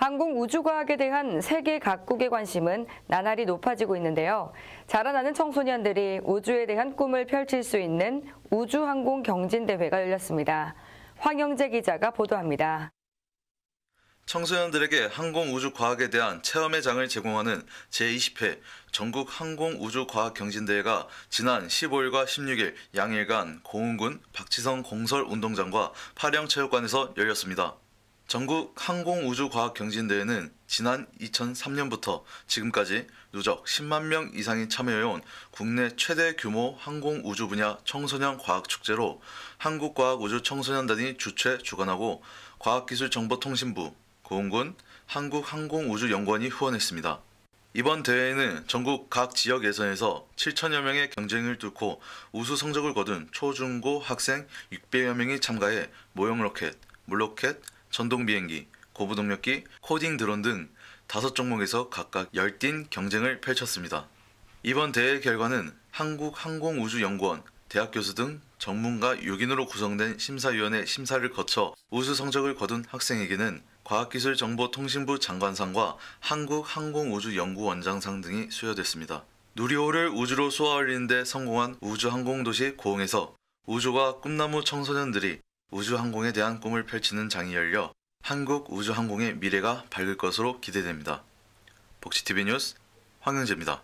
항공우주과학에 대한 세계 각국의 관심은 나날이 높아지고 있는데요. 자라나는 청소년들이 우주에 대한 꿈을 펼칠 수 있는 우주항공 경진대회가 열렸습니다. 황영재 기자가 보도합니다. 청소년들에게 항공우주과학에 대한 체험의 장을 제공하는 제20회 전국 항공우주과학경진대회가 지난 15일과 16일 양일간 공흥군 박지성 공설운동장과 파령체육관에서 열렸습니다. 전국 항공우주과학경진대회는 지난 2003년부터 지금까지 누적 10만 명 이상이 참여해온 국내 최대 규모 항공우주 분야 청소년 과학축제로 한국과학우주청소년단이 주최 주관하고 과학기술정보통신부, 고흥군, 한국항공우주연구원이 후원했습니다. 이번 대회는 에 전국 각 지역 예선에서 7천여 명의 경쟁을 뚫고 우수 성적을 거둔 초중고 학생 600여 명이 참가해 모형로켓, 물로켓, 전동 비행기, 고부동력기, 코딩 드론 등 다섯 종목에서 각각 열띤 경쟁을 펼쳤습니다. 이번 대회 결과는 한국항공우주연구원, 대학 교수 등 전문가 6인으로 구성된 심사위원회 심사를 거쳐 우수 성적을 거둔 학생에게는 과학기술정보통신부 장관상과 한국항공우주연구원장상 등이 수여됐습니다. 누리호를 우주로 쏘아올리는데 성공한 우주항공도시 고흥에서 우주와 꿈나무 청소년들이 우주항공에 대한 꿈을 펼치는 장이 열려 한국 우주항공의 미래가 밝을 것으로 기대됩니다. 복지TV 뉴스 황영재입니다.